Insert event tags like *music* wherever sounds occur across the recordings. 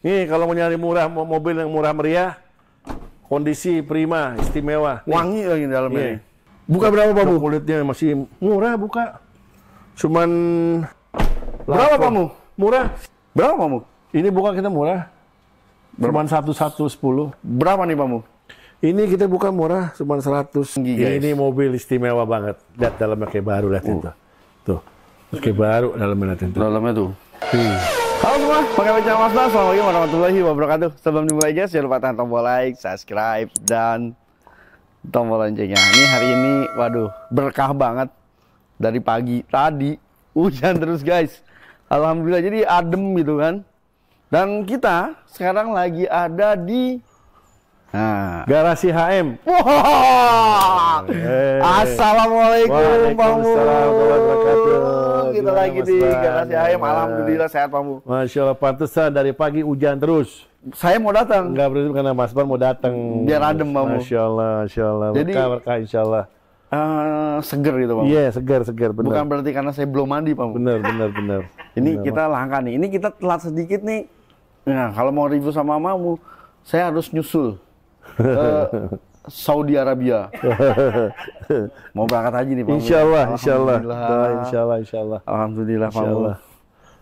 Nih kalau mau nyari murah mobil yang murah meriah, kondisi prima, istimewa. Nih. Wangi lagi dalamnya. Iya. Buka berapa Pak Bu? Kulitnya masih murah buka. Cuman berapa Pak Mu? Murah. Berapa Pak Mu? Ini buka kita murah. Berapa? Cuman satu satu sepuluh. Berapa nih Pak Mu? Ini kita buka murah, cuma 100 giga. Ini mobil istimewa banget. Lihat dalamnya kayak baru, lihat uh. itu. Tuh. Terus kayak baru dalamnya lihat Dalamnya tuh. Tuh. Halo semua, kabar channel Selamat Assalamualaikum warahmatullahi wabarakatuh Sebelum dimulai guys, jangan lupa tekan tombol like, subscribe, dan tombol loncengnya Ini hari ini, waduh, berkah banget Dari pagi tadi, hujan terus guys Alhamdulillah, jadi adem gitu kan Dan kita sekarang lagi ada di Nah. Garasi HM. Wah. Wow. Hey. Assalamualaikum Pak Kita gitu lagi di Garasi HM. Alhamdulillah sehat Pak Masya Allah pantesan dari pagi hujan terus. Saya mau datang. Enggak berarti karena Mas Pan mau datang. Biar adem Pak Masya Allah, Masya Allah. Jadi, berkah, berkah Insya Allah. Uh, seger gitu Pak Iya, yeah, seger, seger. Bener. Bukan berarti karena saya belum mandi Pak bener Benar, benar, benar. *laughs* Ini bener, kita langka nih. Ini kita telat sedikit nih. Nah, kalau mau review sama Mamu, saya harus nyusul. Eh, Saudi Arabia. *laughs* Mau berangkat haji nih Pak. Insya Allah, insya Allah. Insya Allah, insya Allah. Alhamdulillah Pak. Insya Allah.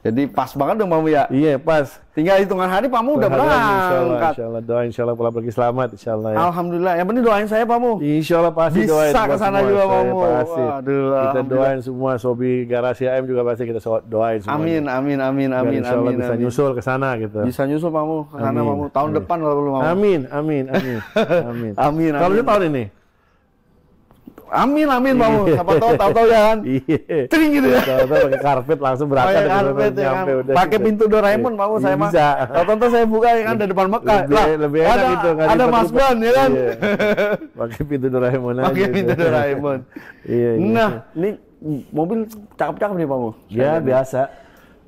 Jadi pas banget dong Pamu ya. Iya pas. Tinggal hitungan hari Pamu udah berangkat. Insya Allah, insya doain, insya Allah pulang pergi selamat, insya Allah. Ya. Alhamdulillah. Yang penting doain saya Pamu. Insya Allah pasti Bisa doain. Bisa kesana juga Pamu. Pasti. Waduh, kita doain semua Sobi Garasi AM juga pasti kita doain semua. Amin, amin, amin, amin, insya Allah amin. Bisa amin. nyusul ke sana gitu. Bisa nyusul Pamu, karena Pamu tahun amin. depan kalau perlu Pamu. Amin, amin, amin, amin. amin. *laughs* amin. Kalau tahun ini. Amin amin mau. Siapa tahu tahu tahu ya kan. Tring iya. gitu ya. Tahu tahu pakai karpet langsung berangkat pakai gitu, karpet ya kan. Pakai gitu. pintu Doraemon mau saya mah. Tahu tahu saya buka ya kan dari depan Mekah. Lebih, lah, lebih enak ada, itu Ada Mas Ban ya kan. Iya. Pakai pintu Doraemon aja. Pakai pintu Doraemon. Iya. iya. Nah. nah, ini mobil cakep-cakep nih Pak Ya biasa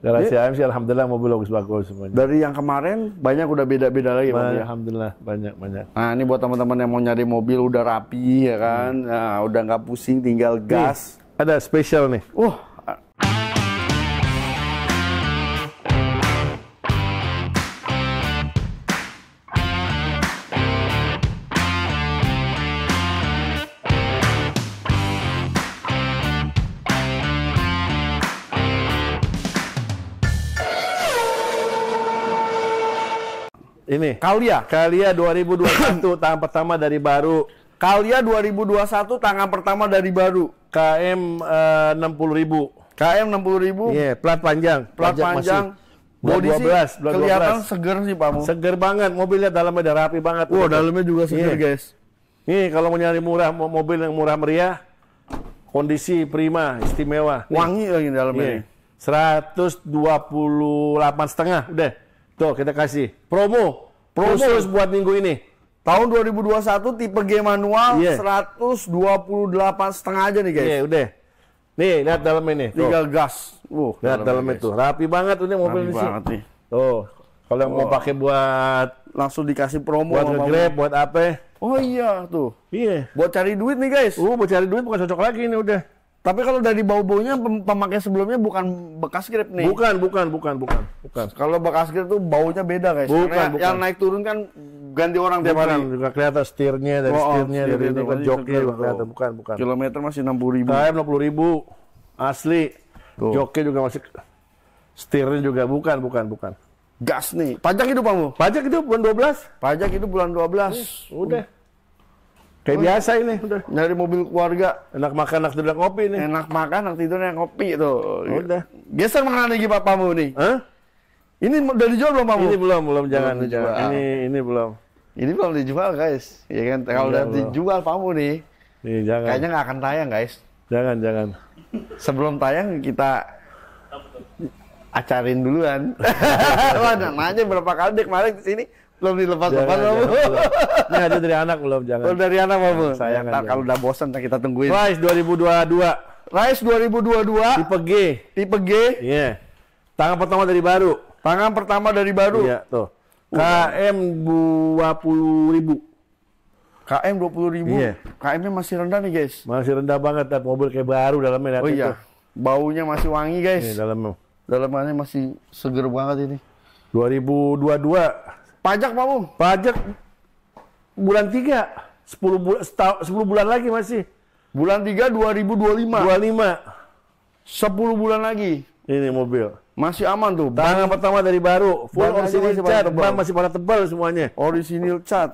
dari CIM sih alhamdulillah mobil bagus-bagus semuanya. Dari yang kemarin banyak udah beda-beda lagi ya? Alhamdulillah banyak banyak. Nah, ini buat teman-teman yang mau nyari mobil udah rapi ya kan. Hmm. Nah, udah nggak pusing tinggal gas. Nih, ada spesial nih. Wah, uh, ini Kalia Kalia 2021 *coughs* tangan pertama dari baru Kalia 2021 tangan pertama dari baru KM eh, enam puluh KM 60.000 yeah, plat panjang plat panjang, panjang Bodi 12, sih kelihatan 12. seger sih Pak Mo. Seger banget, mobilnya dalamnya udah rapi banget. Wah, wow, dalamnya juga seger, yeah. guys. Nih, kalau mau nyari murah mobil yang murah meriah, kondisi prima, istimewa. Wangi lagi dalamnya. Yeah. 128 setengah udah. Tuh kita kasih promo. Promo khusus buat minggu ini. Tahun 2021 tipe G manual yeah. Iya. 128 setengah aja nih guys. Iya, yeah, udah. Nih, lihat dalam ini. tinggal gas. Uh, lihat dalam, itu. Rapi banget ini mobil Rapi ini. banget nih. Tuh. Kalau yang oh. mau pakai buat langsung dikasih promo buat Grab, buat apa? Oh iya tuh. Iya. Yeah. Buat cari duit nih guys. Uh, buat cari duit bukan cocok lagi ini udah. Tapi kalau dari bau-baunya pemakai sebelumnya bukan bekas grip nih. Bukan, bukan, bukan, bukan, bukan. Kalau bekas grip tuh baunya beda guys. Bukan, Karena bukan. Yang naik turun kan ganti orang tiap hari. Juga kelihatan setirnya dari oh, oh setirnya dari ini kan joknya juga kelihatan. Bukan, bukan. Kilometer masih enam puluh ribu. KM enam puluh ribu asli. Tuh. Joknya juga masih setirnya juga bukan, bukan, bukan. Gas nih. Pajak itu kamu? Pajak itu bulan 12. Pajak itu bulan 12. belas. udah. Kayak oh, biasa ini udah. Nyari mobil keluarga. Enak makan, enak tidur, kopi nih. Enak makan, enak tidur, enak kopi tuh. Oh, udah. Geser mana lagi papamu nih. Hah? Ini udah dijual belum papamu? Ini belum, belum jangan belum dijual. jangan. Ini ah. ini belum. Ini belum dijual guys. Ya kan kalau udah dijual pamu nih. Nih jangan. Kayaknya nggak akan tayang guys. Jangan jangan. Sebelum tayang kita acarin duluan. *laughs* Wah, nanya berapa kali dek kemarin di sini belum dilepas lepas belum. Ini aja dari anak belum jangan. Belum dari anak belum. Nah, sayang nah, kalau udah bosan kita tungguin. Rise 2022. Rise 2022. Tipe G. Tipe G. Iya. Yeah. Tangan pertama dari baru. Tangan pertama dari baru. Iya, tuh. Uh. KM dua puluh ribu. KM dua puluh ribu. Iya. KM-nya masih rendah nih guys. Masih rendah banget. tapi mobil kayak baru dalamnya. Oh iya. Tuh. Baunya masih wangi guys. Iya, dalamnya. dalamnya masih seger banget ini. 2022. Pajak Pak Bung? Pajak bulan 3. 10 bulan 10 bulan lagi masih. Bulan 3 2025. 25. 10 bulan lagi. Ini mobil. Masih aman tuh. Tangan ban, pertama dari baru. Full original masih cat. Ban masih pada tebal semuanya. Original cat.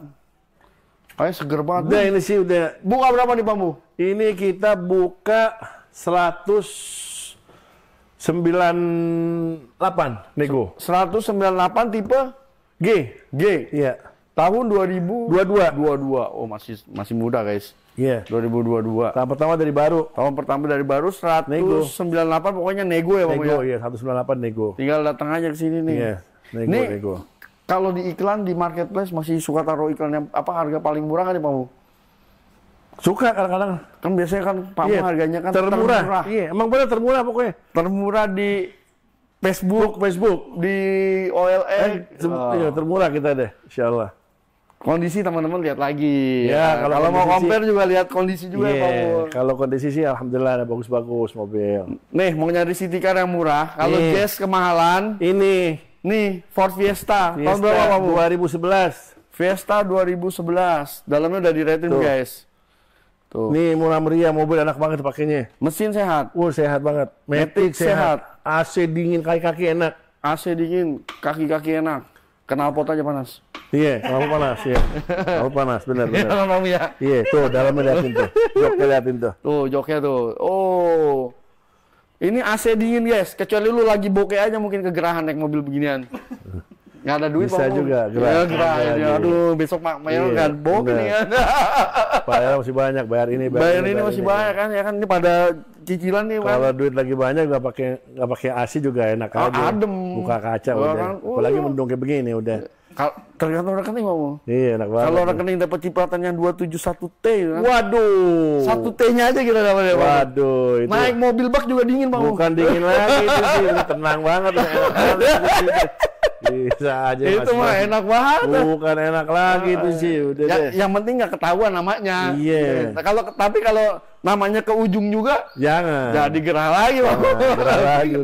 Kayak seger banget. Udah ini sih udah. Buka berapa nih Pak Bung? Ini kita buka 100 198 nego. 198 tipe G, G. Iya. Tahun 2022. 22. Oh, masih masih muda, guys. Iya. Yeah. 2022. Tahun pertama dari baru. Tahun pertama dari baru 198 nego. pokoknya nego ya pokoknya. Nego, ya? iya, 198 nego. Tinggal datang aja ke sini nih. Iya. Nego, nih, nego. Kalau di iklan di marketplace masih suka taruh iklan yang apa harga paling murah kan ya, Suka kadang-kadang. Kan biasanya kan Pak yeah. harganya kan termurah. termurah. Iya, yeah. emang benar termurah pokoknya. Termurah di Facebook, Facebook di OLN eh, oh. ya, termurah kita deh, insya Kondisi teman-teman lihat lagi. Ya, kalau, kalau mau compare sih, juga lihat kondisi juga yeah, Kalau kondisi sih alhamdulillah ada bagus-bagus mobil. Nih, mau nyari city car yang murah, kalau gas kemahalan. Ini. Nih, Ford Fiesta, Fiesta tahun berapa Pak? 2011. Fiesta 2011. Dalamnya udah di Tuh. guys. Tuh. Nih murah meriah mobil enak banget pakainya. Mesin sehat. Uh, sehat banget. metrik sehat. sehat AC dingin kaki-kaki enak. AC dingin, kaki-kaki enak. Kenal pot aja panas. Iya, yeah, kenapa panas ya. Kenapa panas, benar benar. Iya, *laughs* ya. Iya, tuh dalamnya liatin tuh. Joknya liatin tuh. Tuh, joknya tuh. Oh. Ini AC dingin, guys. Kecuali lu lagi bokeh aja mungkin kegerahan naik mobil beginian. Nggak ada duit, Bisa juga, gerah. Ya, gerah. Ya, aduh, besok Pak iya, Mayor yeah, kan bokeh nih kan. Bayar masih banyak, bayar ini, bayar, bayar ini, ini masih ini. banyak kan. Ya kan, ini pada cicilan nih kalau duit lagi banyak nggak pakai nggak pakai AC juga enak oh, aja adem buka kaca udah oh, apalagi iya. mendung kayak begini udah Kal tergantung rekening kamu Iya, enak banget. Kalau rekening dapat cipratan yang dua tujuh satu T. Kan. Waduh. Satu T-nya aja kita dapat ya, Waduh, itu. Naik mobil bak juga dingin, Bang. Bukan dingin lagi itu sih, tenang banget. *laughs* Bisa aja Itu mah enak banget. Bukan enak lagi itu ah, sih, iya. udah ya, deh. Yang penting nggak ketahuan namanya. Iya. Nah, kalau tapi kalau namanya ke ujung juga, jangan. Jadi gerah lagi, nah, *laughs* *laughs* Gerah lagi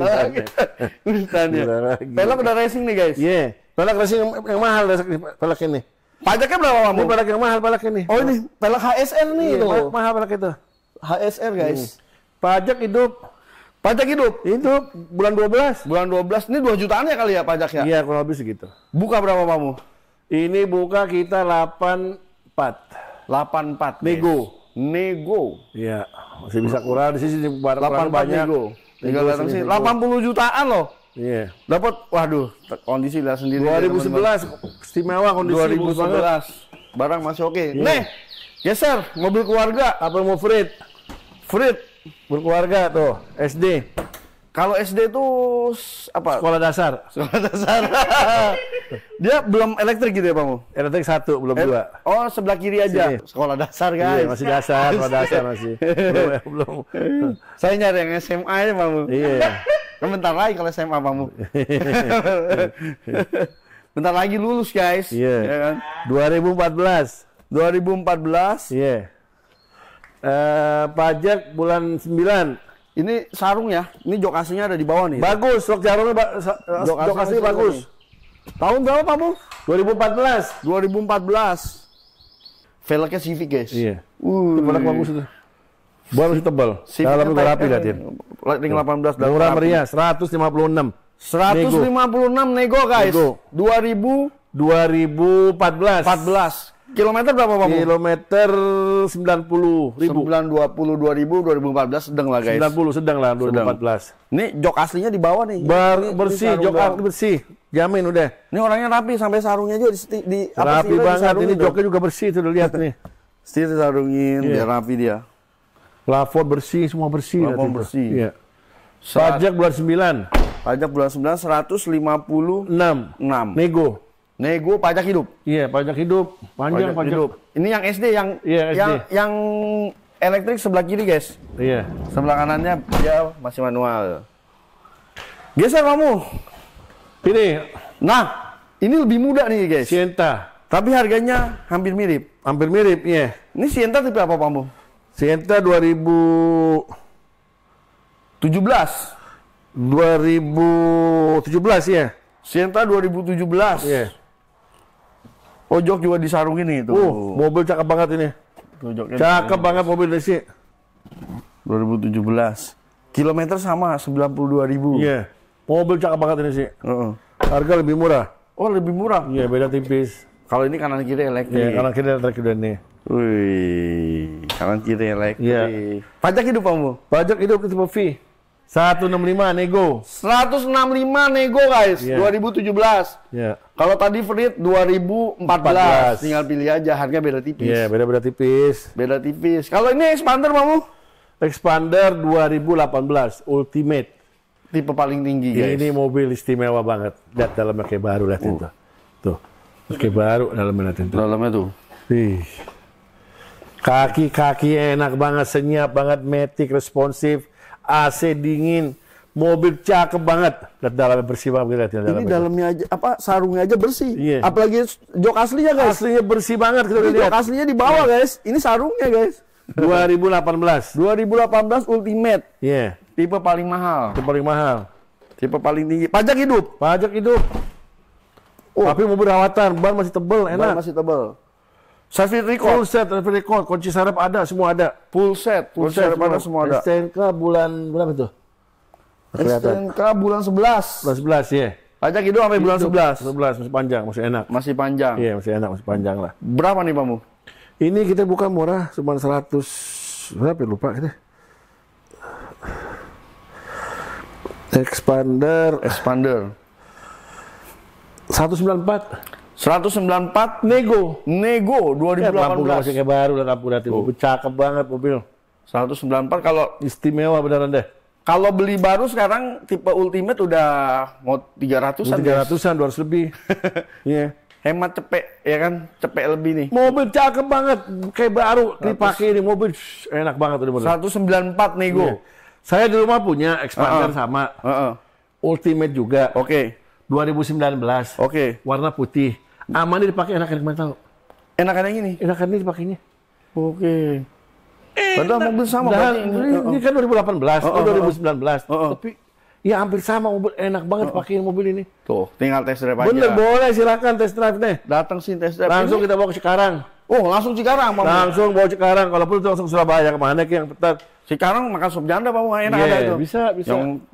urusannya. pelak udah racing nih, guys. Iya. Yeah. racing yang, yang mahal pelak ini. Pajaknya berapa, Bang? Ini pelak yang mahal pelak ini. Oh, ini pelak HSR nih. Iya, Mahal pelak itu. HSR, guys. Hmm. Pajak hidup Pajak hidup? Hidup, bulan 12. Bulan 12, ini 2 jutaan ya kali ya pajaknya? Iya, kurang lebih segitu. Buka berapa kamu? Ini buka kita 84. 84. Nego. Yes. Nego. Iya, masih bisa kurang di sini barang, banyak. Nego. Tinggal datang sini. 80 jutaan loh. Iya. Dapat waduh, kondisi lah sendiri. 2011 ya, istimewa kondisi 2011. Barang masih oke. Okay. Iya. Yeah. Nih, geser mobil keluarga apa mau Frit? Frit berkeluarga tuh SD kalau SD itu apa sekolah dasar sekolah dasar *laughs* dia belum elektrik gitu ya Pak elektrik satu belum El dua oh sebelah kiri aja Sini. sekolah dasar iya, guys iya, masih dasar sekolah *laughs* dasar masih belum, ya, belum. *laughs* saya nyari yang SMA ya Pak Mu. iya bentar lagi kalau SMA Pak bentar lagi lulus guys iya yeah. kan? 2014 2014 iya yeah Eh, pajak bulan 9. Ini sarung ya. Ini jok aslinya ada di bawah nih. Bagus, jok sarungnya ba jok, jok asli bagus. Ini. Tahun berapa, Pak Bung? 2014. 2014. Velgnya Civic, guys. Iya. Uh, velg bagus itu. Bagus tebal. Dalam udah rapi, Gatin. Ya? Lightning 18 dan murah meriah 156. 156 nego, nego guys. Nego. 2000 2014. 14. Kilometer berapa Pak? Kilometer 90 ribu. dua ribu, 2014 sedang lah guys. 90 sedang lah 2014. Sedang. Ini jok aslinya di bawah nih. Bar, ini, bersih, ini jok asli bersih. Jamin udah. Ini orangnya rapi sampai sarungnya juga di, di apa rapi sih, banget. Ini joknya juga bersih tuh udah lihat nih. *laughs* Setir sarungin, yeah. dia rapi dia. Plafon bersih, semua bersih. Plafon bersih. Iya. Pajak bulan 9. Pajak bulan 9 156. 6. Nego. Nego pajak hidup. Iya, pajak hidup. Panjang pajak, pajak. hidup. Ini yang SD yang yeah, SD. yang yang elektrik sebelah kiri, guys. Iya. Sebelah kanannya dia ya, masih manual. Geser kamu. Ini. Nah, ini lebih mudah nih, guys. Sienta. Tapi harganya hampir mirip. Hampir mirip, iya. Ini Sienta tipe apa, kamu? Sienta tujuh 2017 ya. Sienta 2017. Iya. Ojok oh, juga disarungin itu. Uh, mobil cakep banget ini. cakep ini. banget mobil Desi. 2017. Kilometer sama 92 ribu. Iya. Yeah. Mobil cakep banget ini sih. Uh -uh. Harga lebih murah. Oh lebih murah. Iya yeah, beda tipis. Kalau ini kanan kiri elektrik. Iya yeah, kanan kiri elektrik udah nih. Wih, kanan kiri elektrik. Iya. Pajak hidup kamu? Pajak hidup tipe fee? 165 nego. 165 nego guys, yeah. 2017. Yeah. Kalau tadi Frit 2014, 14. tinggal pilih aja harga beda tipis. Iya, yeah, beda-beda tipis. Beda tipis. Kalau ini expander mau? Expander 2018 Ultimate. Tipe paling tinggi guys. Ini mobil istimewa banget. Lihat dalamnya kayak baru lihat uh. itu. Oh. Tuh. Kayak baru dalamnya lihat itu. Dalamnya tuh. Ih. Kaki-kaki enak banget, senyap banget, metik, responsif AC dingin, mobil cakep banget. Lihat dalamnya bersih banget. Lihat dalamnya. Ini dalamnya aja apa sarungnya aja bersih. Iya. Apalagi jok aslinya guys. Aslinya bersih banget kita lihat. Jok aslinya di bawah yeah. guys. Ini sarungnya guys. 2018. 2018 Ultimate. Iya. Yeah. Tipe paling mahal. Tipe paling mahal. Tipe paling tinggi. Pajak hidup. Pajak hidup. Oh. Tapi mobil rawatan, ban masih tebel, enak. Ban masih tebel. Selfie record. Full set selfie record. Kunci sarap ada, semua ada. Full set. Full set, sarap ada, semua ada. STNK bulan berapa tuh? STNK bulan 11. Bulan 11, ya. Yeah. Pajak hidup sampai bulan 11. 11, masih panjang, masih enak. Masih panjang. Iya, yeah, masih enak, masih panjang lah. Berapa nih, pamu? Ini kita buka murah, cuma 100, berapa ya, lupa kita. Expander. Expander. 194. 194 nego, nego 2018. Lampu masih kayak baru dan lampu dati. Oh. cakep banget mobil. 194 kalau istimewa beneran deh. Kalau beli baru sekarang tipe ultimate udah mau 300-an. 300-an 200 lebih. *laughs* Iya. yeah. Hemat cepet ya kan, cepet lebih nih. Mobil cakep banget kayak baru dipakai ini mobil enak banget udah bener. 194 nego. Yeah. Saya di rumah punya expander uh -uh. sama. Uh -uh. Ultimate juga. Oke. Okay. 2019. Oke. Okay. Warna putih. Aman Amannya dipakai enak enak tahu? Enakan yang ini? Enakan ini dipakainya. Oke. Eh, Padahal mobil sama nah, ini, oh, ini kan 2018, oh, oh, 2019. Oh, oh. Tapi ya hampir sama mobil enak banget oh, pakai mobil ini. Tuh, tinggal test drive aja. Bener, boleh silakan test drive deh. Datang sih test drive. Langsung ini. kita bawa ke sekarang. Oh, langsung sekarang. mau. Langsung bawa sekarang, Kalau perlu langsung Surabaya kemana ke yang tetap. Sekarang makan sop janda, bawa Enak yeah, ada itu. Bisa, bisa. Yang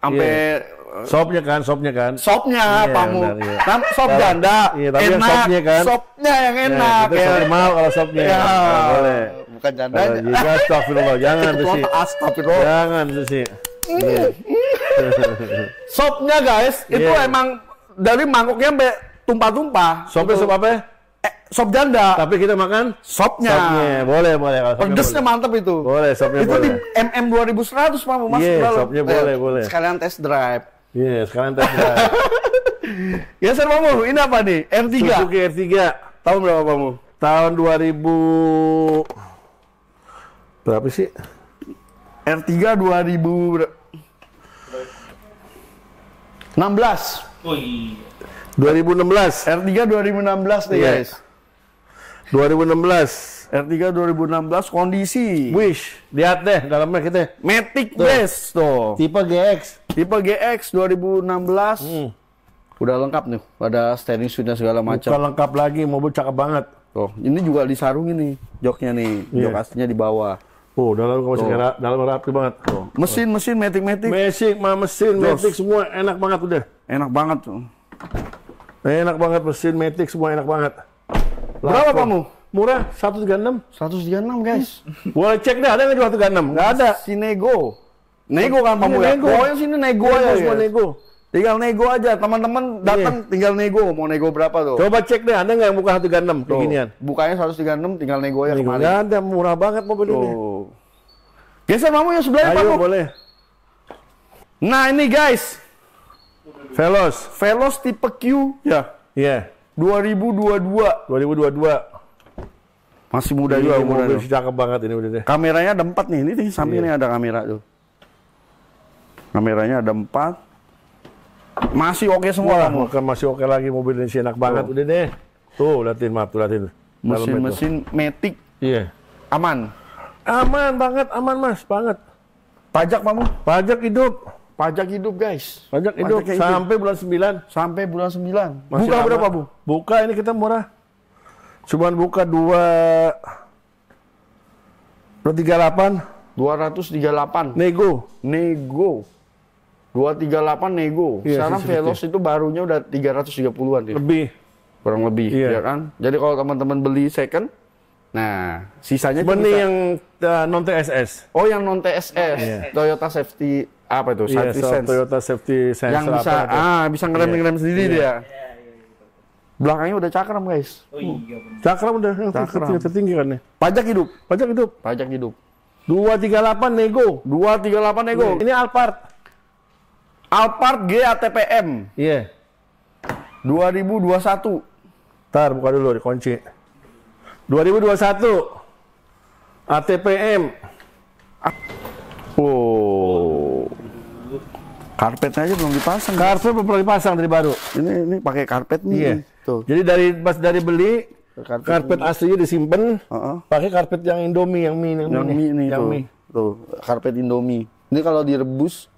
sampai yeah Eh, sopnya kan, sopnya kan. Sopnya, yeah, Pak Mu. Iya. sop janda. Iya, tapi enak. sopnya kan. Sopnya yang ya, enak. Ya, kita ya. mau kalau sopnya. Ya. Nah, boleh. Bukan janda. Kalau juga gitu, *laughs* astagfirullah, jangan sih. Astagfirullah. Jangan sih. Iya. *laughs* sopnya guys, iya. itu yeah. emang dari mangkoknya sampai tumpah-tumpah. Sopnya sop apa? Eh, sop janda. Tapi kita makan sopnya. Sopnya, boleh boleh. Kalau sopnya Pedesnya boleh. mantep itu. Boleh, sopnya itu boleh. Itu di MM 2100 Pak, Mas. Iya, yeah, sopnya boleh, eh, boleh. Sekalian test drive. Iya, yeah, sekarang Tesla. Geser mau ini apa nih? R3. Suzuki R3. Tahun berapa kamu? Tahun 2000 berapa sih? R3 2000 16. Oh iya. 2016. R3 2016 nih, yeah. guys. 2016. R3 2016 kondisi. Wish, lihat deh dalamnya kita. Matic tuh. Best tuh. Tipe GX. Tipe GX 2016. Hmm. Udah lengkap nih, ada steering switch segala macam. Udah lengkap lagi, mobil cakep banget. Tuh, ini juga disarungin nih joknya nih, yeah. jok aslinya di bawah. Oh, dalam kamu segera dalam rapi banget. Tuh. Mesin mesin metik metik. Mesin, ma mesin metik semua enak banget udah. Enak banget tuh. Enak banget mesin metik semua enak banget. Lato. Berapa kamu? Murah 136. 136 guys. *laughs* Boleh cek deh, ada nggak 136? Nggak ada. Si nego. Nego kan kamu ya? Nego. Pokoknya sini nego, aja ya. Semua nego. Tinggal nego aja, teman-teman datang iya. tinggal nego, mau nego berapa tuh? Coba cek deh, ada nggak yang buka 136 tuh. Beginian. Bukanya 136, tinggal nego aja nego kemarin. Nggak ada, murah banget mobil tuh. ini. Geser kamu yang sebelahnya Pak. Ayo boleh. Nah ini guys, Velos. Velos tipe Q ya. Iya. Yeah. 2022. 2022. Masih muda iya, juga umurnya. Mobil cakep banget ini udah deh. Kameranya ada empat nih. Ini di sampingnya iya. ada kamera tuh. Kameranya ada empat. Masih oke okay semua. Wah, kan masih oke okay lagi mobil ini sih enak banget. Udah deh. Tuh, latihan map tuh liatin. Mesin-mesin metik. Iya. Aman. Aman banget, aman Mas, banget. Pajak kamu? Pajak hidup. Pajak hidup guys. Pajak hidup hidup. sampai bulan sembilan. Sampai bulan sembilan. Masih Buka aman. berapa, Bu? Buka ini kita murah. Cuman buka dua dua dua tiga delapan ratus tiga delapan nego nego dua tiga delapan nego. Iya, Sekarang sih, Velos itu barunya udah tiga tiga ratus puluh an Lebih. Kurang lebih, iya. ya kan? Jadi kalau teman-teman beli second, nah sisanya Benih kita... yang uh, non TSS. Oh, yang non TSS. Iya. Toyota Safety apa itu? Iya, safety so, Sense. Toyota Safety Sense. Yang bisa ah, bisa ngerem-ngerem iya. sendiri iya. dia. Iya. Belakangnya udah cakram guys. Oh iya Cakram udah yang tertinggi, tertinggi kan ya. Pajak hidup. Pajak hidup. Pajak hidup. Dua tiga delapan nego. dua tiga delapan nego. Ini Alphard. Alphard GATPM. Iya. Yeah. satu. Tar, buka dulu dikunci. 2021. ATPM. Oh. Karpetnya aja belum dipasang. Karpet belum dipasang dari baru. Ini ini pakai karpet nih. Iya. Tuh. Gitu. Jadi dari pas dari beli karpet, karpet aslinya disimpan, uh -uh. pakai karpet yang Indomie yang mie yang, yang mie, mie nih, yang tuh. mie. Tuh, karpet Indomie. Ini kalau direbus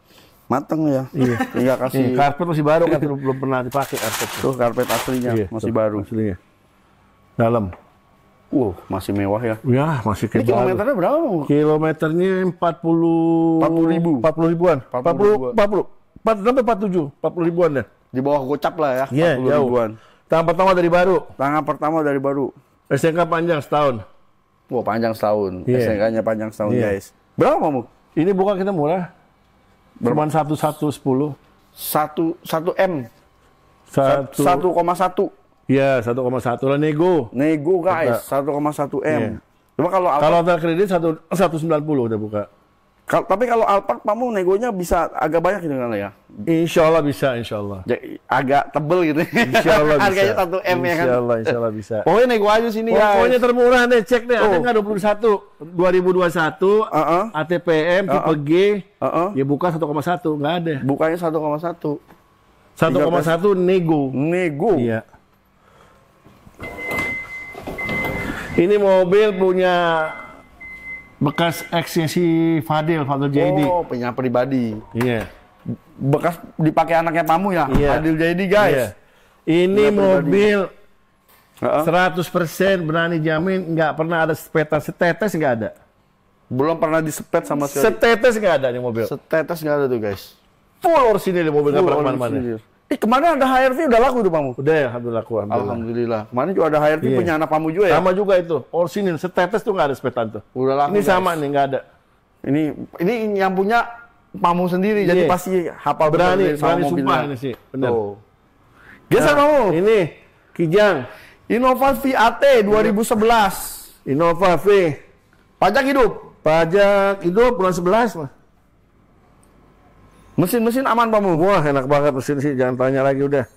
mateng ya. Iya. Tinggal *laughs* kasih. Iya, karpet masih baru kan belum pernah dipakai karpet. Tuh karpet aslinya iya, masih tuh, baru. Aslinya. Dalam. Wow, masih mewah ya. Ya, masih kebal. Ini kilometernya berapa? Kilometernya 40 40 ribu. 40 ribuan. 40 40 40 sampai 47, 40 ribuan deh. Di bawah gocap lah ya, yeah, iya, 40 jauh. ribuan. Tangan pertama dari baru. Tangan pertama dari baru. SNK panjang setahun. Wah, wow, panjang setahun. Yeah. snk nya panjang setahun, yeah. guys. Berapa, Mamu? Ini bukan kita murah. Berapa? Cuman 1 1 10. 1 1 M. 1,1. 1, 1, Iya, satu koma satu lah nego. Nego guys, satu koma satu M. Coba iya. Cuma kalau Alphard, kalau hotel kredit satu satu sembilan puluh udah buka. Kal tapi kalau Alphard kamu negonya bisa agak banyak gitu kan ya? Insya Allah bisa, insya Allah. Jadi, agak tebel gitu. Insya Allah *laughs* bisa. Harganya satu M ya kan? Insya Allah, insya Allah bisa. Pokoknya nego aja sini oh, ya. Pokoknya termurah deh, cek deh. Oh. Ada nggak dua 2021, dua satu uh-uh. ATPM, uh -uh. tipe G, uh -uh. ya buka satu koma satu Nggak ada. Bukanya satu satu. Satu koma koma satu nego. Nego? Iya. Ini mobil punya bekas eksnya Fadil, Fadil Jaidi. Oh, punya pribadi. Iya. Yeah. Bekas dipakai anaknya Pamu ya, yeah. Fadil Jaidi guys. Yeah. Ini punya mobil seratus persen berani jamin nggak pernah ada sepeta setetes nggak ada. Belum pernah disepet sama sekali. Setetes nggak ada nih mobil. Setetes nggak ada tuh guys. Full orisinil mobil nggak pernah kemana-mana. Eh kemarin ada HRV udah laku tuh pamu? Udah ya, udah laku. Alhamdulillah. alhamdulillah. Kemarin juga ada HRV yeah. Iya. punya anak pamu juga ya? Sama juga itu. Orsinin setetes tuh nggak ada sepetan tuh. Udah laku. Ini guys. sama nih nggak ada. Ini ini yang punya pamu sendiri. yeah. Jadi iya. pasti hafal berani, berani, sumpah ini sih. Benar. Oh. Geser nah, kamu. Ini Kijang. Innova VAT 2011. Innova V. Pajak hidup. Pajak hidup bulan 11 mah. Mesin-mesin aman Pak Wah enak banget mesin sih, jangan tanya lagi udah.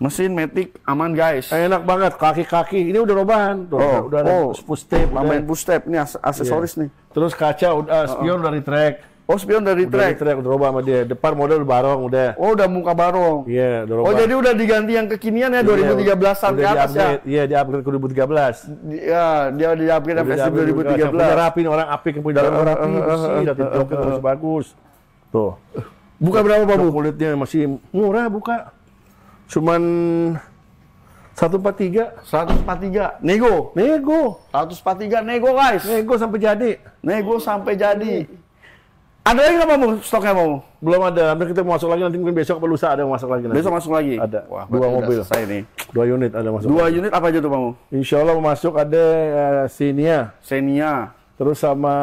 Mesin metik aman guys. Eh, enak banget, kaki-kaki ini udah robahan. Tuh, oh, udah, oh, ada push step. Lamain push step, ini iya. aksesoris yeah. nih. Terus kaca, udah, uh, spion dari track. Oh spion dari udah track. Dari track udah roba sama dia. Depan model barong udah. Oh udah muka barong. Iya, yeah, Oh jadi udah diganti yang kekinian ya 2013-an iya, yeah, ke atas ya. Iya, dia upgrade ke 2013. Iya, dia di upgrade ke 2013. Yang rapi orang apik yang punya dalam rapi, bersih, datin terus bagus. Tuh. Buka berapa Pak Bu? Kulitnya masih murah buka. Cuman 143 143 nego nego 143 nego guys nego sampai jadi nego sampai jadi ada lagi nggak mau stoknya mau belum ada nanti kita mau masuk lagi nanti mungkin besok atau lusa ada yang masuk lagi nanti. besok masuk lagi ada Wah, dua mobil saya nih dua unit ada masuk dua lagi. unit apa aja tuh bang Insya Allah masuk ada uh, eh, senia. Xenia terus sama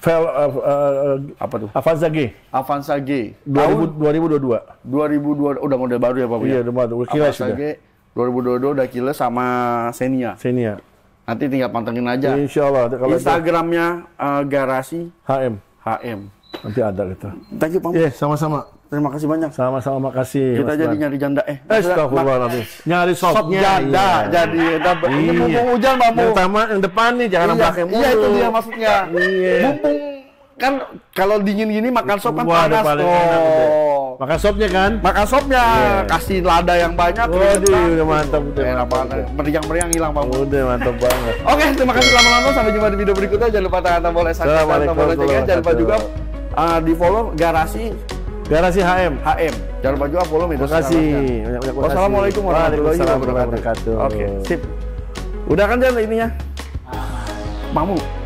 file uh, uh, eh, apa tuh? Avanza G. Avanza G. 2000, 2022. 2022 udah model baru ya Pak ya? Iya, udah model. Avanza sudah. G 2022 udah kilas sama Xenia. Xenia. Nanti tinggal pantengin aja. Insya Allah. Kalau Instagramnya uh, Garasi HM. HM. Nanti ada gitu. Thank you Pak. Iya, yeah, sama-sama. Terima kasih banyak. Sama-sama makasih. Kita jadi nyari janda eh. Astagfirullahaladzim. Nyari sop, sop janda. Iya. iya, iya. Jadi iya. ini mumpung hujan Pak Yang pertama yang depan nih jangan iya. pakai mulu. Iya itu dia maksudnya. Iya. Mumpung kan kalau dingin gini makan sop kan panas tuh. Oh. Makan sopnya kan? Makan sopnya. Yeah. Kasih lada yang banyak. Waduh, udah mantap. Udah Enak banget. Meriang-meriang hilang Bang. Udah mantap banget. Oke, terima kasih lama-lama Sampai jumpa di video berikutnya. Jangan lupa tekan tombol like, subscribe, tombol loncengnya. Jangan lupa juga uh, di follow garasi Garasi HM. HM. Jangan lupa juga follow itu. Terima kasih. Banyak Wassalamualaikum warahmatullahi wabarakatuh. Oke, sip. Udah kan jalan ininya? Mamu.